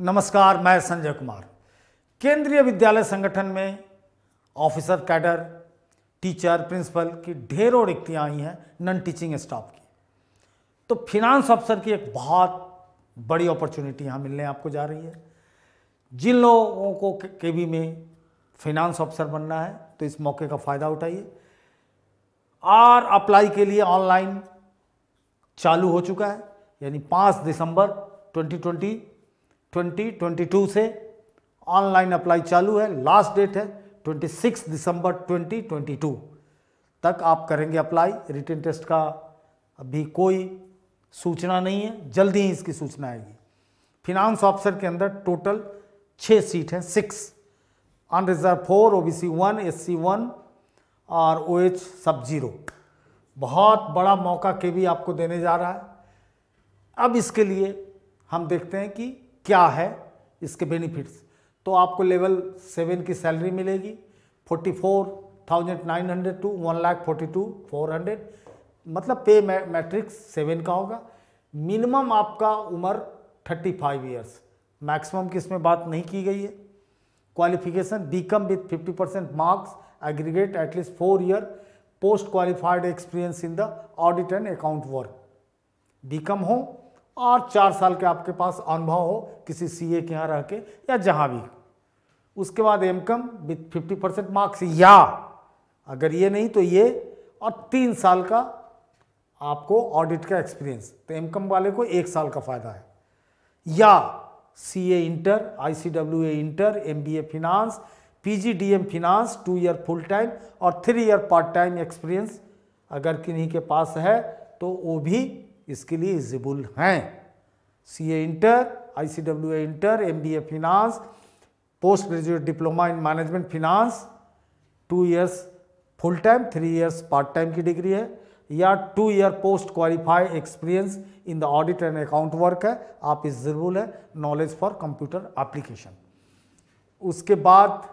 नमस्कार मैं संजय कुमार केंद्रीय विद्यालय संगठन में ऑफिसर कैडर टीचर प्रिंसिपल की ढेरों रिक्तियाँ आई हैं नॉन टीचिंग स्टाफ की तो फिनांस अफसर की एक बहुत बड़ी अपॉर्चुनिटी यहाँ मिलने आपको जा रही है जिन लोगों को के बी में फिनांस अफसर बनना है तो इस मौके का फ़ायदा उठाइए और अप्लाई के लिए ऑनलाइन चालू हो चुका है यानी पाँच दिसंबर 2020 2022 से ऑनलाइन अप्लाई चालू है लास्ट डेट है 26 दिसंबर 2022 तक आप करेंगे अप्लाई रिटर्न टेस्ट का अभी कोई सूचना नहीं है जल्दी ही इसकी सूचना आएगी फिनांस ऑफिसर के अंदर टोटल छः सीट हैं six unreserved four O B C one S C one और ओ एच सब जीरो बहुत बड़ा मौका के भी आपको देने जा रहा है अब इसके लिए हम देखते हैं कि क्या है इसके बेनिफिट्स तो आपको लेवल सेवन की सैलरी मिलेगी forty four thousand nine hundred to one lakh forty two four hundred मतलब पे मैट्रिक्स सेवन का होगा मिनिमम आपका उम्र थर्टी फाइव ईयर्स मैक्सिमम की इसमें बात नहीं की गई है qualification B com with fifty percent marks aggregate at least four year post qualified experience in the audit and account work B com हो और चार साल के आपके पास अनुभव हो किसी सीए के यहाँ रह के या जहाँ भी उसके बाद M com with fifty percent marks या अगर ये नहीं तो ये और तीन साल का आपको ऑडिट का एक्सपीरियंस तो एम कम वाले को एक साल का फ़ायदा है या C A inter I C W A inter M B A finance P G D M finance two year full time और three year part time experience अगर किन्हीं के पास है तो वो भी इसके लिए इजिबुल हैं C A inter I C W A inter M B A finance post graduate diploma in management finance two years full time three years part time की डिग्री है या two year post qualify experience in the audit and account work है आप जरूर है knowledge for computer application उसके बाद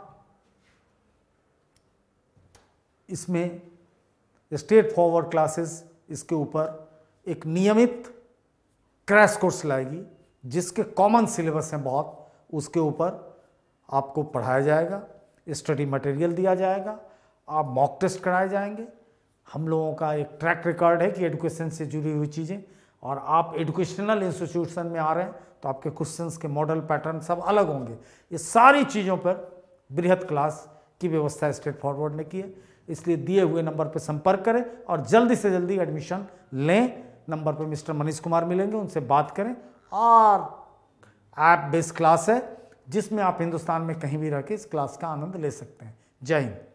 इसमें स्ट्रेट फॉरवर्ड क्लासेस इसके ऊपर एक नियमित क्रैश कोर्स लाएगी जिसके कॉमन सिलेबस हैं बहुत उसके ऊपर आपको पढ़ाया जाएगा स्टडी मटेरियल दिया जाएगा आप मॉक टेस्ट कराए जाएंगे हम लोगों का एक ट्रैक रिकॉर्ड है कि एडुकेशन से जुड़ी हुई चीज़ें और आप एडुकेशनल इंस्टीट्यूशन में आ रहे हैं तो आपके क्वेश्चंस के मॉडल पैटर्न सब अलग होंगे ये सारी चीज़ों पर बृहद क्लास की व्यवस्था स्ट्रेट फॉरवर्ड ने की है इसलिए दिए हुए नंबर पर संपर्क करें और जल्दी से जल्दी एडमिशन लें नंबर पर मिस्टर मनीष कुमार मिलेंगे उनसे बात करें और ऐप बेस्ड क्लास है जिसमें आप हिंदुस्तान में कहीं भी रह के इस क्लास का आनंद ले सकते हैं जय हिंद